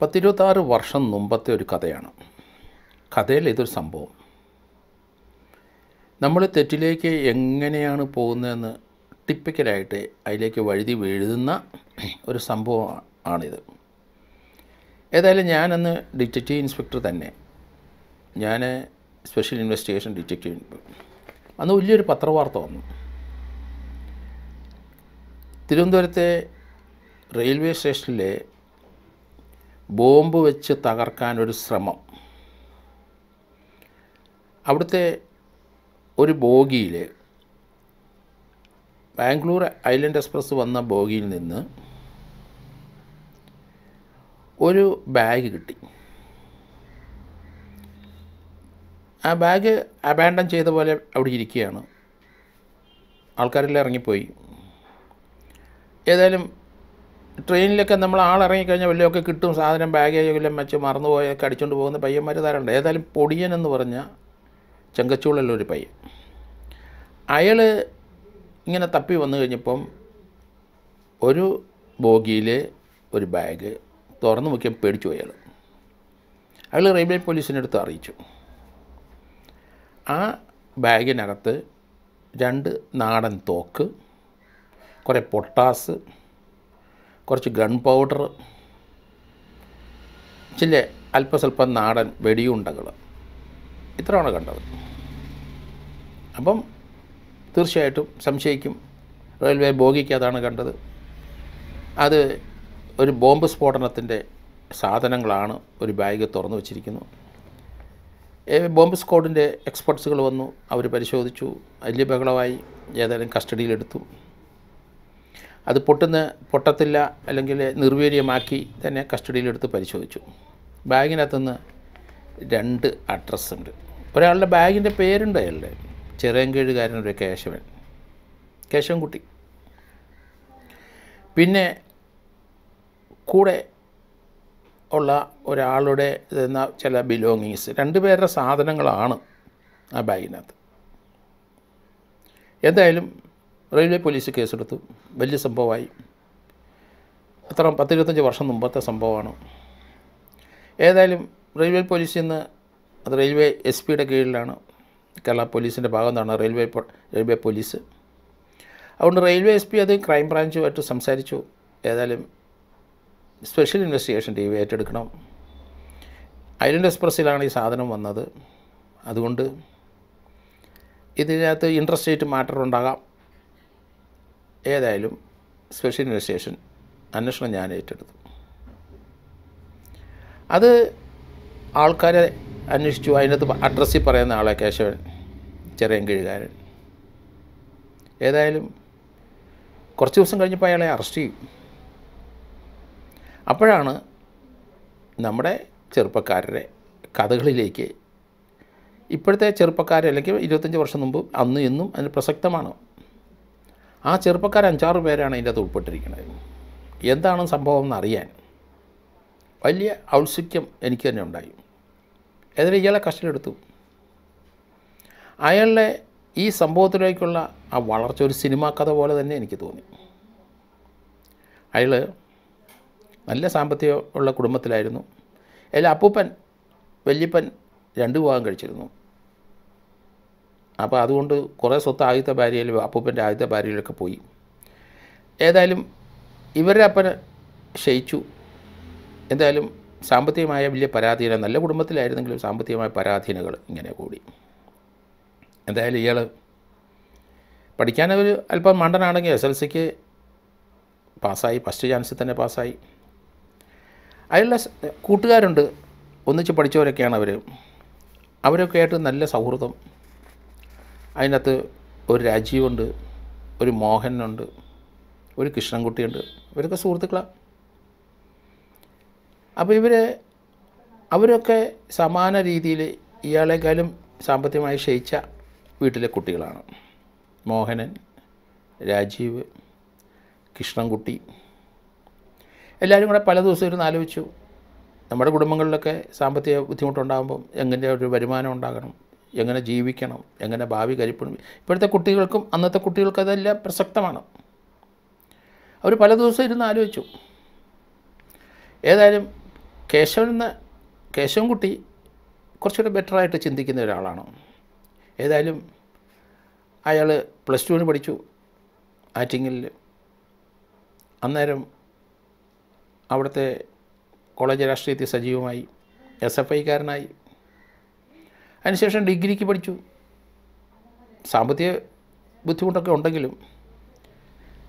പത്തിരുപത്താറ് വർഷം മുമ്പത്തെ ഒരു കഥയാണ് കഥയിൽ ഇതൊരു സംഭവം നമ്മൾ തെറ്റിലേക്ക് എങ്ങനെയാണ് പോകുന്നതെന്ന് ടിപ്പിക്കലായിട്ട് അതിലേക്ക് വഴുതി വീഴുന്ന ഒരു സംഭവം ആണിത് ഏതായാലും ഞാനന്ന് ഡിറ്റക്റ്റീവ് ഇൻസ്പെക്ടർ തന്നെ ഞാൻ സ്പെഷ്യൽ ഇൻവെസ്റ്റിഗേഷൻ ഡിറ്റക്റ്റീവ് അന്ന് വലിയൊരു പത്രവാർത്ത വന്നു തിരുവനന്തപുരത്തെ റെയിൽവേ സ്റ്റേഷനിലെ ബോംബ് വെച്ച് തകർക്കാനൊരു ശ്രമം അവിടുത്തെ ഒരു ബോഗിയിൽ ബാംഗ്ലൂർ ഐലൻഡ് എക്സ്പ്രസ് വന്ന ബോഗിയിൽ നിന്ന് ഒരു ബാഗ് കിട്ടി ആ ബാഗ് അബാൻഡൻ ചെയ്ത പോലെ അവിടെ ഇരിക്കുകയാണ് ആൾക്കാരെല്ലാം ഇറങ്ങിപ്പോയി ഏതായാലും ട്രെയിനിലൊക്കെ നമ്മൾ ആളിറങ്ങിക്കഴിഞ്ഞാൽ വല്ലതൊക്കെ കിട്ടും സാധനം ബാഗേജെല്ലാം വെച്ച് മറന്നുപോയൊക്കെ അടിച്ചുകൊണ്ട് പോകുന്ന പയ്യന്മാർ ധാരാളം ഏതായാലും പൊടിയൻ എന്ന് പറഞ്ഞ ചെങ്കച്ചൂളല്ല ഒരു പയ്യൻ അയാൾ ഇങ്ങനെ തപ്പി വന്നു കഴിഞ്ഞപ്പം ഒരു ബോഗിയിൽ ഒരു ബാഗ് തുറന്നു നോക്കിയാൽ പേടിച്ചു പോയി അയാൾ അയാൾ റെയിൽവേ പോലീസിൻ്റെ അടുത്ത് അറിയിച്ചു ആ ബാഗിനകത്ത് രണ്ട് നാടൻ തോക്ക് കുറേ പൊട്ടാസ് കുറച്ച് ഗൺ പൗഡർ ചില അല്പസ്വല്പം നാടൻ വെടിയുണ്ടകൾ ഇത്രയാണ് കണ്ടത് അപ്പം തീർച്ചയായിട്ടും സംശയിക്കും റെയിൽവേ അതാണ് കണ്ടത് അത് ഒരു ബോംബ് സ്ഫോടനത്തിൻ്റെ സാധനങ്ങളാണ് ഒരു ബാഗ് തുറന്നു വച്ചിരിക്കുന്നു ബോംബ് സ്ക്വാഡിൻ്റെ എക്സ്പെർട്സുകൾ വന്നു അവർ പരിശോധിച്ചു വലിയ ബഹളമായി ഏതായാലും കസ്റ്റഡിയിലെടുത്തു അത് പൊട്ടുന്ന പൊട്ടത്തില്ല അല്ലെങ്കിൽ നിർവീര്യമാക്കി തന്നെ കസ്റ്റഡിയിലെടുത്ത് പരിശോധിച്ചു ബാഗിനകത്തുനിന്ന് രണ്ട് അഡ്രസ്സ് ഉണ്ട് ഒരാളുടെ ബാഗിൻ്റെ പേരുണ്ട് അയാളുടെ ഒരു കേശവൻ കേശവൻകുട്ടി പിന്നെ കൂടെ ഉള്ള ഒരാളുടെ ചില ബിലോങ്ങിങ്സ് രണ്ട് പേരുടെ സാധനങ്ങളാണ് ആ ബാഗിനകത്ത് എന്തായാലും റെയിൽവേ പോലീസ് കേസെടുത്തു വലിയ സംഭവമായി അത്ര പത്തിരുപത്തഞ്ച് വർഷം മുമ്പത്തെ സംഭവമാണ് ഏതായാലും റെയിൽവേ പോലീസിൽ നിന്ന് അത് റെയിൽവേ എസ് പിയുടെ കീഴിലാണ് കേരള പോലീസിൻ്റെ ഭാഗം നിന്നാണ് റെയിൽവേ റെയിൽവേ പോലീസ് അതുകൊണ്ട് റെയിൽവേ എസ് പി അത് ക്രൈം ബ്രാഞ്ചുമായിട്ട് സംസാരിച്ചു ഏതായാലും സ്പെഷ്യൽ ഇൻവെസ്റ്റിഗേഷൻ ടീം ഏറ്റെടുക്കണം ഐലൻഡ് എക്സ്പ്രസ്സിലാണ് ഈ സാധനം വന്നത് അതുകൊണ്ട് ഇതിനകത്ത് റേറ്റ് മാറ്റർ ഉണ്ടാകാം ഏതായാലും സ്പെഷ്യൽ ഇൻവെസ്റ്റിഗേഷൻ അന്വേഷണം ഞാൻ ഏറ്റെടുത്തു അത് ആൾക്കാരെ അന്വേഷിച്ചു അതിനകത്ത് അഡ്രസ്സിൽ പറയുന്ന ആളെ കേശവൻ കിഴുകാരൻ ഏതായാലും കുറച്ച് ദിവസം കഴിഞ്ഞപ്പോൾ അയാളെ അറസ്റ്റ് ചെയ്യും അപ്പോഴാണ് നമ്മുടെ ചെറുപ്പക്കാരുടെ കഥകളിലേക്ക് ഇപ്പോഴത്തെ ചെറുപ്പക്കാരെ അല്ലെങ്കിൽ ഇരുപത്തഞ്ച് വർഷം മുമ്പ് അന്നും ഇന്നും അതിന് പ്രസക്തമാണ് ആ ചെറുപ്പക്കാർ അഞ്ചാറ് പേരാണ് അതിൻ്റെ അകത്ത് ഉൾപ്പെട്ടിരിക്കുന്നത് എന്താണ് സംഭവം എന്നറിയാൻ വലിയ ഔത്സുക്യം എനിക്ക് തന്നെ ഉണ്ടായി എതിരെ ഇയാളെ കസ്റ്റഡിയെടുത്തു അയാളുടെ ഈ സംഭവത്തിലേക്കുള്ള ആ വളർച്ച ഒരു സിനിമാ കഥ പോലെ തന്നെ എനിക്ക് തോന്നി അയാൾ നല്ല സാമ്പത്തിക ഉള്ള കുടുംബത്തിലായിരുന്നു അതിൽ അപ്പൂപ്പൻ വല്യപ്പൻ രണ്ട് വിഭാഗം കഴിച്ചിരുന്നു അപ്പോൾ അതുകൊണ്ട് കുറേ സ്വത്ത് ആദ്യത്തെ ഭാര്യയിലും അപ്പൂപ്പൻ്റെ ആദ്യത്തെ ഭാര്യയിലൊക്കെ പോയി ഏതായാലും ഇവരുടെ അപ്പന് ക്ഷയിച്ചു എന്തായാലും സാമ്പത്തികമായ വലിയ പരാധീന നല്ല കുടുംബത്തിലായിരുന്നെങ്കിലും സാമ്പത്തികമായ പരാധീനകൾ ഇങ്ങനെ കൂടി എന്തായാലും ഇയാൾ പഠിക്കാനവർ അല്പം മണ്ടനാണെങ്കിൽ എസ് എൽ സിക്ക് പാസ്സായി ഫസ്റ്റ് ചാൻസിൽ തന്നെ പാസ്സായി അതിലുള്ള കൂട്ടുകാരുണ്ട് ഒന്നിച്ച് പഠിച്ചവരൊക്കെയാണ് അവർ അവരൊക്കെ ആയിട്ട് നല്ല സൗഹൃദം അതിനകത്ത് ഒരു രാജീവുണ്ട് ഒരു മോഹനുണ്ട് ഒരു കൃഷ്ണൻകുട്ടിയുണ്ട് ഇവരൊക്കെ സുഹൃത്തുക്കളാണ് അപ്പോൾ ഇവരെ അവരൊക്കെ സമാന രീതിയിൽ ഇയാളെക്കാളും സാമ്പത്തികമായി ക്ഷയിച്ച വീട്ടിലെ കുട്ടികളാണ് മോഹനൻ രാജീവ് കൃഷ്ണൻകുട്ടി എല്ലാവരും കൂടെ പല ദിവസം ഇരുന്ന് ആലോചിച്ചു നമ്മുടെ കുടുംബങ്ങളിലൊക്കെ സാമ്പത്തിക ബുദ്ധിമുട്ടുണ്ടാകുമ്പം എങ്ങനെ ഒരു വരുമാനം ഉണ്ടാകണം എങ്ങനെ ജീവിക്കണം എങ്ങനെ ഭാവി കരിപ്പണം ഇപ്പോഴത്തെ കുട്ടികൾക്കും അന്നത്തെ കുട്ടികൾക്കും അതെല്ലാം പ്രസക്തമാണ് അവർ പല ദിവസം ഇരുന്ന് ആലോചിച്ചു ഏതായാലും കേശവൻ എന്ന കേശവൻകുട്ടി കുറച്ചുകൂടെ ബെറ്ററായിട്ട് ചിന്തിക്കുന്ന ഒരാളാണ് ഏതായാലും അയാൾ പ്ലസ് ടുവിന് പഠിച്ചു ആറ്റിങ്ങിൽ അന്നേരം അവിടുത്തെ കോളേജ് രാഷ്ട്രീയത്തിൽ സജീവമായി എസ് എഫ് ഐക്കാരനായി അതിനുശേഷം ഡിഗ്രിക്ക് പഠിച്ചു സാമ്പത്തിക ബുദ്ധിമുട്ടൊക്കെ ഉണ്ടെങ്കിലും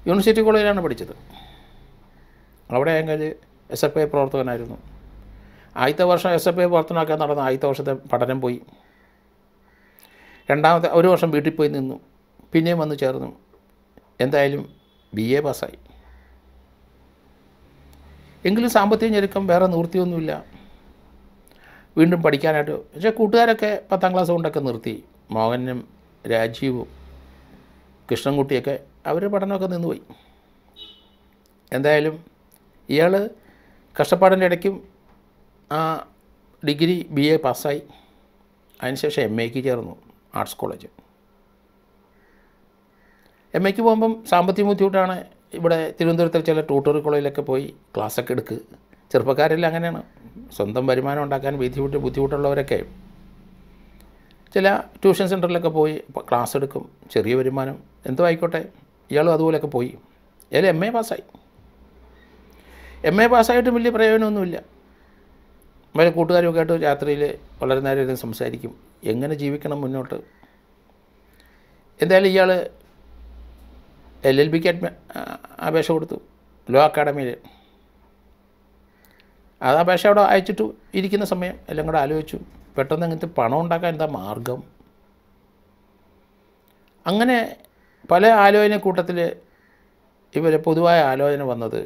യൂണിവേഴ്സിറ്റി കോളേജിലാണ് പഠിച്ചത് അവിടെ ഞങ്ങൾ എസ് എഫ് ഐ പ്രവർത്തകനായിരുന്നു ആദ്യത്തെ വർഷം എസ് എഫ് ഐ പ്രവർത്തനമൊക്കെ നടന്ന ആദ്യത്തെ വർഷത്തെ പഠനം പോയി രണ്ടാമത്തെ ഒരു വർഷം വീട്ടിൽ പോയി നിന്നു പിന്നെയും വന്നു ചേർന്നു എന്തായാലും ബി എ പാസ്സായി എങ്കിലും സാമ്പത്തിക ഞെരുക്കം വേറെ നിവൃത്തിയൊന്നുമില്ല വീണ്ടും പഠിക്കാനായിട്ട് പക്ഷേ കൂട്ടുകാരൊക്കെ പത്താം ക്ലാസ് കൊണ്ടൊക്കെ നിർത്തി മോഹനും രാജീവും കൃഷ്ണൻകുട്ടിയൊക്കെ അവർ പഠനമൊക്കെ നിന്നുപോയി എന്തായാലും ഇയാൾ കഷ്ടപ്പാടിൻ്റെ ഇടയ്ക്കും ആ ഡിഗ്രി ബി എ പാസ്സായി അതിനുശേഷം എം എക്ക് ചേർന്നു ആർട്സ് കോളേജ് എം എക്ക് പോകുമ്പം സാമ്പത്തിക ബുദ്ധിമുട്ടാണ് ഇവിടെ തിരുവനന്തപുരത്തെ ചില ട്യൂട്ടോറിയൽ കോളേജിലൊക്കെ പോയി ക്ലാസ്സൊക്കെ എടുക്കുക ചെറുപ്പക്കാരെല്ലാം അങ്ങനെയാണ് സ്വന്തം വരുമാനം ഉണ്ടാക്കാൻ ബുദ്ധിമുട്ട് ബുദ്ധിമുട്ടുള്ളവരൊക്കെ ചില ട്യൂഷൻ സെൻറ്ററിലൊക്കെ പോയി ക്ലാസ് എടുക്കും ചെറിയ വരുമാനം എന്തോ ആയിക്കോട്ടെ ഇയാളും അതുപോലെയൊക്കെ പോയി ഇയാൾ എം എ പാസ്സായി എം എ പാസ്സായിട്ടും വലിയ പ്രയോജനമൊന്നുമില്ല വല്ല കൂട്ടുകാരുമൊക്കെ ആയിട്ട് രാത്രിയിൽ വളരെ നേരം ഇരുന്ന് സംസാരിക്കും എങ്ങനെ ജീവിക്കണം മുന്നോട്ട് എന്തായാലും ഇയാൾ എൽ എൽ ബിക്ക് അഡ്മി അപേക്ഷ കൊടുത്തു ലോ അക്കാഡമിയിൽ അത് അപേക്ഷ അവിടെ അയച്ചിട്ട് ഇരിക്കുന്ന സമയം എല്ലാം കൂടെ ആലോചിച്ചു പെട്ടെന്ന് അങ്ങനത്തെ പണം ഉണ്ടാക്കാൻ എന്താ മാർഗം അങ്ങനെ പല ആലോചന കൂട്ടത്തിൽ ഇവരെ പൊതുവായ ആലോചന വന്നത്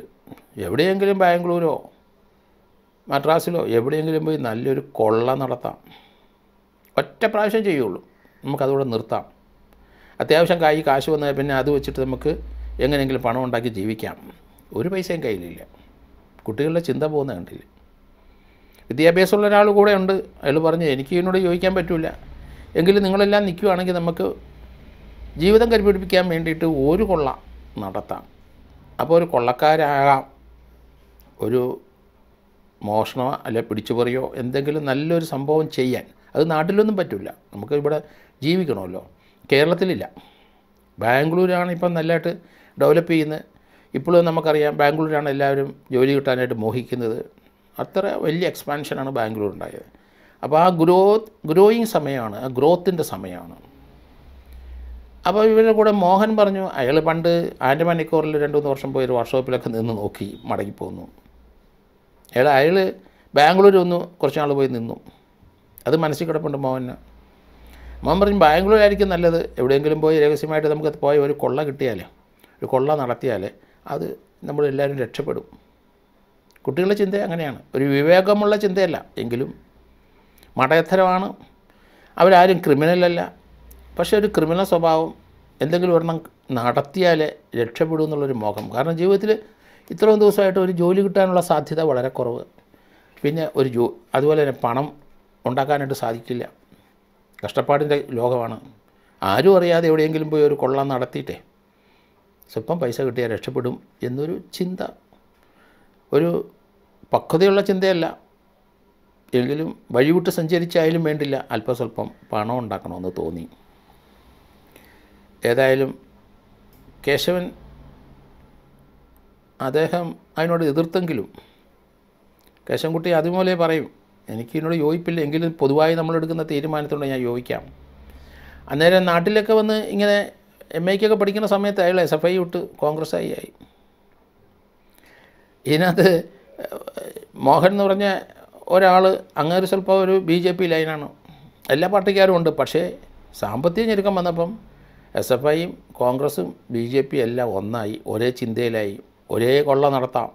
എവിടെയെങ്കിലും ബാംഗ്ലൂരോ മദ്രാസിലോ എവിടെയെങ്കിലും പോയി നല്ലൊരു കൊള്ള നടത്താം ഒറ്റ പ്രാവശ്യം ചെയ്യുള്ളൂ നമുക്കതുകൂടെ നിർത്താം അത്യാവശ്യം കായി കാശ് വന്നാൽ പിന്നെ അത് വെച്ചിട്ട് നമുക്ക് എങ്ങനെയെങ്കിലും പണം ഉണ്ടാക്കി ജീവിക്കാം ഒരു പൈസയും കയ്യിലില്ല കുട്ടികളുടെ ചിന്ത പോകുന്ന കണ്ടില്ല വിദ്യാഭ്യാസമുള്ള ഒരാൾ കൂടെ ഉണ്ട് അയാൾ പറഞ്ഞു എനിക്ക് ഇതിനോട് ചോദിക്കാൻ പറ്റില്ല എങ്കിലും നിങ്ങളെല്ലാം നിൽക്കുകയാണെങ്കിൽ നമുക്ക് ജീവിതം കരിപിടിപ്പിക്കാൻ വേണ്ടിയിട്ട് ഒരു കൊള്ള നടത്താം അപ്പോൾ ഒരു കൊള്ളക്കാരാകാം ഒരു മോഷണോ അല്ലെ പിടിച്ചുപറിയോ എന്തെങ്കിലും നല്ലൊരു സംഭവം ചെയ്യാൻ അത് നാട്ടിലൊന്നും പറ്റില്ല നമുക്ക് ഇവിടെ ജീവിക്കണമല്ലോ കേരളത്തിലില്ല ബാംഗ്ലൂരാണ് ഇപ്പം നല്ലതായിട്ട് ഡെവലപ്പ് ചെയ്യുന്നത് ഇപ്പോഴും നമുക്കറിയാം ബാംഗ്ലൂരാണ് എല്ലാവരും ജോലി കിട്ടാനായിട്ട് മോഹിക്കുന്നത് അത്ര വലിയ എക്സ്പാൻഷനാണ് ബാംഗ്ലൂർ ഉണ്ടായത് അപ്പോൾ ആ ഗ്രോത്ത് ഗ്രോയിങ് സമയമാണ് ആ ഗ്രോത്തിൻ്റെ സമയമാണ് അപ്പോൾ ഇവരുടെ കൂടെ മോഹൻ പറഞ്ഞു അയാൾ പണ്ട് ആൻഡമാൻ രണ്ട് മൂന്ന് വർഷം പോയി ഒരു വർഷോപ്പിലൊക്കെ നിന്ന് നോക്കി മടങ്ങിപ്പോന്നു അയാൾ അയാൾ ബാംഗ്ലൂർ ഒന്ന് കുറച്ച് നാൾ പോയി നിന്നു അത് മനസ്സിൽ കിടപ്പുണ്ട് മോഹന് മോഹൻ പറഞ്ഞു ബാംഗ്ലൂരായിരിക്കും നല്ലത് എവിടെയെങ്കിലും പോയി രഹസ്യമായിട്ട് നമുക്ക് പോയി ഒരു കൊള്ള കിട്ടിയാൽ ഒരു കൊള്ള നടത്തിയാൽ അത് നമ്മളെല്ലാവരും രക്ഷപ്പെടും കുട്ടികളുടെ ചിന്ത അങ്ങനെയാണ് ഒരു വിവേകമുള്ള ചിന്തയല്ല എങ്കിലും മടയത്തരമാണ് അവരാരും ക്രിമിനലല്ല പക്ഷേ ഒരു ക്രിമിനൽ സ്വഭാവം എന്തെങ്കിലും ഒരെണ്ണം നടത്തിയാലേ രക്ഷപ്പെടൂ എന്നുള്ളൊരു മോഹം കാരണം ജീവിതത്തിൽ ഇത്രയും ദിവസമായിട്ട് ഒരു ജോലി കിട്ടാനുള്ള സാധ്യത വളരെ കുറവ് പിന്നെ ഒരു ജോ അതുപോലെ തന്നെ പണം ഉണ്ടാക്കാനായിട്ട് സാധിക്കില്ല കഷ്ടപ്പാടിൻ്റെ ലോകമാണ് ആരും അറിയാതെ എവിടെയെങ്കിലും പോയി ഒരു കൊള്ള നടത്തിയിട്ടേ സ്വല്പം പൈസ കിട്ടിയാൽ രക്ഷപ്പെടും എന്നൊരു ചിന്ത ഒരു പക്വതയുള്ള ചിന്തയല്ല എങ്കിലും വഴിവിട്ട് സഞ്ചരിച്ചായാലും വേണ്ടില്ല അല്പസ്വല്പം പണം ഉണ്ടാക്കണമെന്ന് തോന്നി ഏതായാലും കേശവൻ അദ്ദേഹം അതിനോട് എതിർത്തെങ്കിലും കേശവൻകുട്ടി അതുപോലെ പറയും എനിക്ക് ഇതിനോട് യോജിപ്പില്ല എങ്കിലും പൊതുവായി നമ്മളെടുക്കുന്ന തീരുമാനത്തോടെ ഞാൻ യോജിക്കാം അന്നേരം നാട്ടിലൊക്കെ വന്ന് ഇങ്ങനെ എം എക്കൊക്കെ പഠിക്കുന്ന സമയത്ത് അയാൾ എസ് എഫ് ഐ വിട്ട് കോൺഗ്രസ് ആയി ആയി ഇതിനകത്ത് മോഹൻ എന്ന് പറഞ്ഞ ഒരാൾ അങ്ങനെ സ്വല്പം ഒരു ബി ജെ പി ലൈനാണ് എല്ലാ പാർട്ടിക്കാരും ഉണ്ട് പക്ഷേ സാമ്പത്തിക ഞെരുക്കം വന്നപ്പം എസ് എഫ് ഐയും കോൺഗ്രസും ബി ജെ പി എല്ലാം ഒന്നായി ഒരേ ചിന്തയിലായി ഒരേ കൊള്ള നടത്താം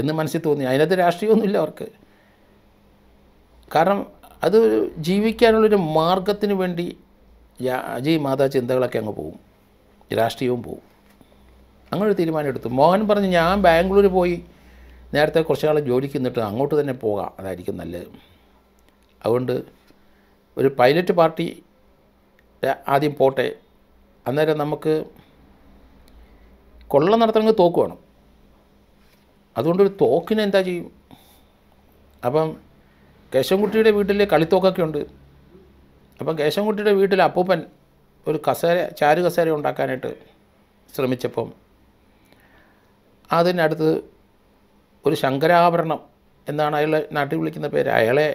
എന്ന് മനസ്സിൽ തോന്നി അതിനകത്ത് രാഷ്ട്രീയമൊന്നുമില്ല അവർക്ക് കാരണം അത് ജീവിക്കാനുള്ളൊരു മാർഗത്തിന് വേണ്ടി അജയ് മാതാ ചിന്തകളൊക്കെ അങ്ങ് പോവും രാഷ്ട്രീയവും പോവും അങ്ങനൊരു തീരുമാനം എടുത്തു മോഹൻ പറഞ്ഞു ഞാൻ ബാംഗ്ലൂർ പോയി നേരത്തെ കുറച്ച് നാൾ ജോലിക്ക് നിന്നിട്ട് അങ്ങോട്ട് തന്നെ പോകാം അതായിരിക്കും നല്ലത് അതുകൊണ്ട് ഒരു പൈലറ്റ് പാർട്ടി ആദ്യം പോട്ടെ അന്നേരം നമുക്ക് കൊള്ള നടത്തണമെങ്കിൽ തോക്ക് വേണം അതുകൊണ്ടൊരു തോക്കിന് എന്താ ചെയ്യും അപ്പം കേശവൻകുട്ടിയുടെ വീട്ടിൽ കളിത്തോക്കൊക്കെ ഉണ്ട് അപ്പം കേശവൻകുട്ടിയുടെ വീട്ടിൽ അപ്പൂപ്പൻ ഒരു കസേര ചാരു കസേര ഉണ്ടാക്കാനായിട്ട് ശ്രമിച്ചപ്പം അതിനടുത്ത് ഒരു ശങ്കരാഭരണം എന്നാണ് അയാളെ നാട്ടിൽ വിളിക്കുന്ന പേര് അയാളെ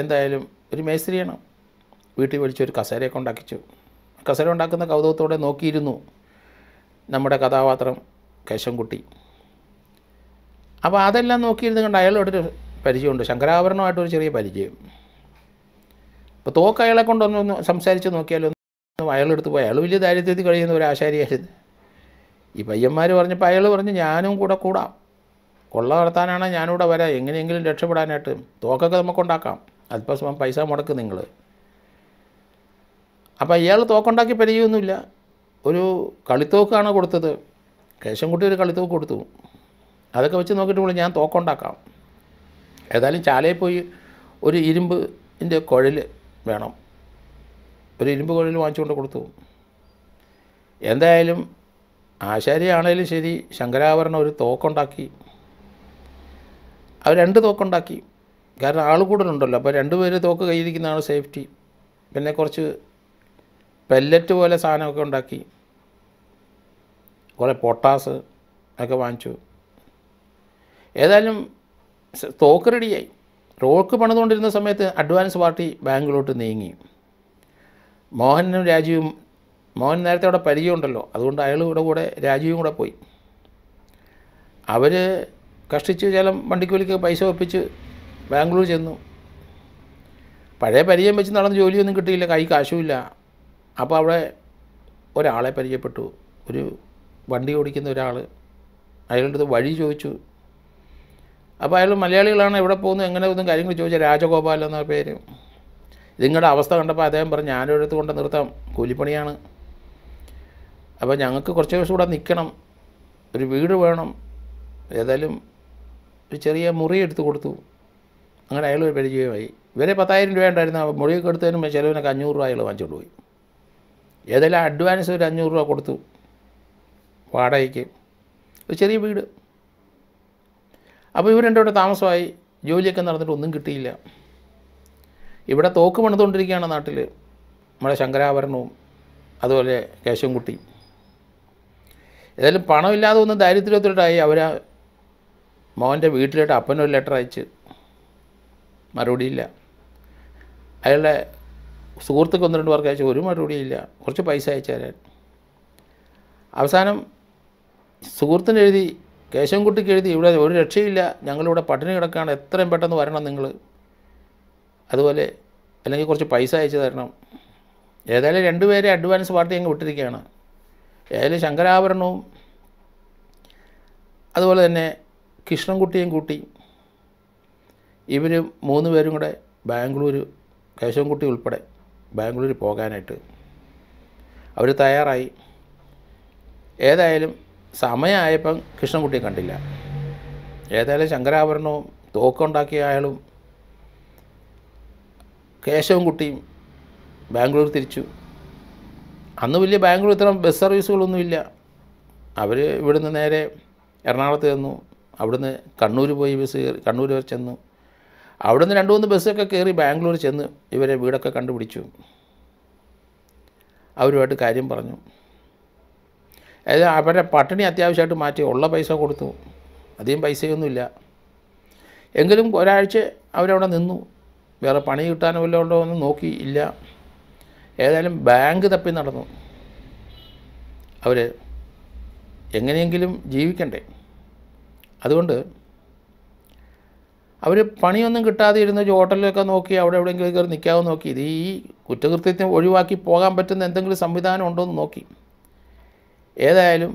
എന്തായാലും ഒരു മേസ്ത്രിയാണ് വീട്ടിൽ വിളിച്ചൊരു ഒരു കസേരയൊക്കെ ഉണ്ടാക്കിച്ചു കസേര ഉണ്ടാക്കുന്ന കൗതുകത്തോടെ നോക്കിയിരുന്നു നമ്മുടെ കഥാപാത്രം കേശവൻകുട്ടി അപ്പോൾ അതെല്ലാം നോക്കിയിരുന്നു കണ്ട് അയാളോടൊരു പരിചയമുണ്ട് ശങ്കരാഭരണമായിട്ടൊരു ചെറിയ പരിചയം ഇപ്പോൾ തോക്ക് അയാളെ കൊണ്ടൊന്ന് സംസാരിച്ച് നോക്കിയാലൊന്നും അയാളെടുത്ത് പോയി അയാൾ വലിയ ദാരിദ്ര്യത്തിൽ കഴിയുന്ന ഒരു ആശാരിയായിരുന്നു ഈ പയ്യന്മാർ പറഞ്ഞപ്പോൾ അയാൾ പറഞ്ഞു ഞാനും കൂടെ കൂടാം കൊള്ള നടത്താനാണ് ഞാനിവിടെ വരാ എങ്ങനെയെങ്കിലും രക്ഷപ്പെടാനായിട്ട് തോക്കൊക്കെ നമുക്കുണ്ടാക്കാം അല്പസ്വം പൈസ മുടക്ക് നിങ്ങൾ അപ്പോൾ ഇയാൾ തോക്കുണ്ടാക്കി പരിചയമൊന്നുമില്ല ഒരു കളിത്തോക്കാണ് കൊടുത്തത് കേശൻകുട്ടി ഒരു കളിത്തോക്ക് കൊടുത്തു അതൊക്കെ വെച്ച് നോക്കിയിട്ട് പോലും ഞാൻ തോക്കുണ്ടാക്കാം ഏതായാലും ചാലയിൽ പോയി ഒരു ഇരുമ്പിൻ്റെ കുഴൽ വേണം ഒരു ഇരുമ്പ് കുഴൽ വാങ്ങിച്ചുകൊണ്ട് കൊടുത്തു എന്തായാലും ആശാരിയാണേലും ശരി ശങ്കരാഭരണം ഒരു തോക്കുണ്ടാക്കി അവർ രണ്ട് തോക്കുണ്ടാക്കി കാരണം ആൾ കൂടുതലുണ്ടല്ലോ അപ്പോൾ രണ്ടുപേര് തോക്ക് കയ്യിരിക്കുന്നതാണ് സേഫ്റ്റി പിന്നെ കുറച്ച് പെല്ലറ്റ് പോലെ സാധനമൊക്കെ ഉണ്ടാക്കി കുറേ പൊട്ടാസ് ഒക്കെ വാങ്ങിച്ചു ഏതായാലും തോക്ക് റെഡിയായി റോക്ക് പണിതുകൊണ്ടിരുന്ന സമയത്ത് അഡ്വാൻസ് പാർട്ടി ബാങ്കിലോട്ട് നീങ്ങി മോഹനും രാജീവും മോഹൻ നേരത്തെ അവിടെ പരിചയമുണ്ടല്ലോ അതുകൊണ്ട് അയാൾ ഇവിടെ കൂടെ രാജീവും കൂടെ പോയി അവർ കഷ്ടിച്ച് ചില വണ്ടിക്കൂലിക്ക് പൈസ ഒപ്പിച്ച് ബാംഗ്ലൂർ ചെന്നു പഴയ പരിചയം വെച്ച് നടന്ന ജോലിയൊന്നും കിട്ടിയില്ല കൈ കാശുമില്ല അപ്പോൾ അവിടെ ഒരാളെ പരിചയപ്പെട്ടു ഒരു വണ്ടി ഓടിക്കുന്ന ഒരാൾ അയാളുടെ അടുത്ത് വഴി ചോദിച്ചു അപ്പോൾ അയാൾ മലയാളികളാണ് എവിടെ പോകുന്നത് എങ്ങനെ ഒന്നും കാര്യങ്ങൾ ചോദിച്ചാൽ രാജഗോപാൽ എന്ന പേര് ഇതിങ്ങളുടെ അവസ്ഥ കണ്ടപ്പോൾ അദ്ദേഹം പറഞ്ഞു അടുത്ത് കൊണ്ട് നിർത്താം കൂലിപ്പണിയാണ് അപ്പോൾ ഞങ്ങൾക്ക് കുറച്ച് ദിവസം കൂടെ നിൽക്കണം ഒരു വീട് വേണം ഏതായാലും ഒരു ചെറിയ മുറി എടുത്ത് കൊടുത്തു അങ്ങനെ അയാൾ ഒരു പരിചയമായി ഇവരെ പത്തായിരം രൂപ ഉണ്ടായിരുന്നു മുറിയൊക്കെ എടുത്തതിനും ചിലവിനൊക്കെ അഞ്ഞൂറ് രൂപ അയാൾ വാങ്ങിച്ചുകൊണ്ട് പോയി ഏതായാലും അഡ്വാൻസ് ഒരു അഞ്ഞൂറ് രൂപ കൊടുത്തു വാടകയ്ക്ക് ഒരു ചെറിയ വീട് അപ്പോൾ ഇവർ എൻ്റെ താമസമായി ജോലിയൊക്കെ നടന്നിട്ട് ഒന്നും കിട്ടിയില്ല ഇവിടെ തോക്ക് പണിതുകൊണ്ടിരിക്കുകയാണ് നാട്ടിൽ നമ്മുടെ ശങ്കരാഭരണവും അതുപോലെ കേശവൻകുട്ടി ഏതായാലും പണമില്ലാതെ ഒന്ന് ദാരിദ്ര്യത്തിലോട്ടായി അവർ മോൻ്റെ വീട്ടിലോട്ട് അപ്പനൊരു ലെറ്റർ അയച്ച് മറുപടിയില്ല അയാളുടെ സുഹൃത്തുക്കൾ ഒന്ന് രണ്ട് പേർക്ക് അയച്ചു ഒരു മറുപടിയില്ല കുറച്ച് പൈസ അയച്ചു തരാൻ അവസാനം സുഹൃത്തിന് എഴുതി കേശവൻകുട്ടിക്ക് എഴുതി ഇവിടെ ഒരു രക്ഷയില്ല ഞങ്ങളിവിടെ പട്ടിണി കിടക്കാണ് എത്രയും പെട്ടെന്ന് വരണം നിങ്ങൾ അതുപോലെ അല്ലെങ്കിൽ കുറച്ച് പൈസ അയച്ചു തരണം ഏതായാലും രണ്ടുപേരെ അഡ്വാൻസ് പാർട്ടി അങ്ങ് വിട്ടിരിക്കുകയാണ് ഏതായാലും ശങ്കരാഭരണവും അതുപോലെ തന്നെ കൃഷ്ണൻകുട്ടിയും കൂട്ടി ഇവർ മൂന്ന് പേരും കൂടെ ബാംഗ്ലൂർ കേശവൻകുട്ടി ഉൾപ്പെടെ ബാംഗ്ലൂർ പോകാനായിട്ട് അവർ തയ്യാറായി ഏതായാലും സമയമായപ്പം കൃഷ്ണൻകുട്ടിയെ കണ്ടില്ല ഏതായാലും ശങ്കരാഭരണവും തോക്കുണ്ടാക്കിയ അയാളും കേശവൻകുട്ടിയും ബാംഗ്ലൂർ തിരിച്ചു അന്ന് വലിയ ബാംഗ്ലൂർ ഇത്ര ബസ് സർവീസുകളൊന്നുമില്ല അവർ ഇവിടുന്ന് നേരെ എറണാകുളത്ത് ചെന്നു അവിടുന്ന് കണ്ണൂർ പോയി ബസ് കയറി കണ്ണൂർ വരെ ചെന്നു അവിടുന്ന് രണ്ട് മൂന്ന് ബസ്സൊക്കെ കയറി ബാംഗ്ലൂർ ചെന്ന് ഇവരെ വീടൊക്കെ കണ്ടുപിടിച്ചു അവരുമായിട്ട് കാര്യം പറഞ്ഞു അതായത് അവരുടെ പട്ടിണി അത്യാവശ്യമായിട്ട് മാറ്റി ഉള്ള പൈസ കൊടുത്തു അധികം പൈസയൊന്നുമില്ല എങ്കിലും ഒരാഴ്ച അവരവിടെ നിന്നു വേറെ പണി കിട്ടാനോ ഉണ്ടോ എന്ന് നോക്കി ഇല്ല ഏതായാലും ബാങ്ക് തപ്പി നടന്നു അവർ എങ്ങനെയെങ്കിലും ജീവിക്കണ്ടേ അതുകൊണ്ട് അവർ പണിയൊന്നും കിട്ടാതെ ഇരുന്ന് ഹോട്ടലിലൊക്കെ നോക്കി അവിടെ എവിടെയെങ്കിലും കയറി നിൽക്കാമെന്ന് നോക്കി ഇത് ഈ കുറ്റകൃത്യത്തെ ഒഴിവാക്കി പോകാൻ പറ്റുന്ന എന്തെങ്കിലും സംവിധാനം ഉണ്ടോ എന്ന് നോക്കി ഏതായാലും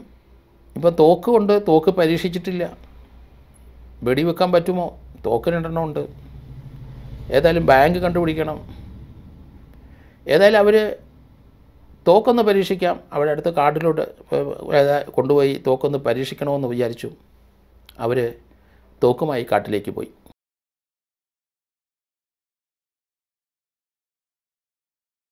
ഇപ്പോൾ തോക്ക് കൊണ്ട് തോക്ക് പരീക്ഷിച്ചിട്ടില്ല വെടി വെക്കാൻ പറ്റുമോ തോക്ക് രണ്ടെണ്ണം ഉണ്ട് ഏതായാലും ബാങ്ക് കണ്ടുപിടിക്കണം ഏതായാലും അവർ തോക്കൊന്ന് പരീക്ഷിക്കാം അവിടെ അടുത്ത് കാട്ടിലോട്ട് കൊണ്ടുപോയി തോക്കൊന്ന് പരീക്ഷിക്കണമെന്ന് വിചാരിച്ചു അവർ തോക്കുമായി കാട്ടിലേക്ക് പോയി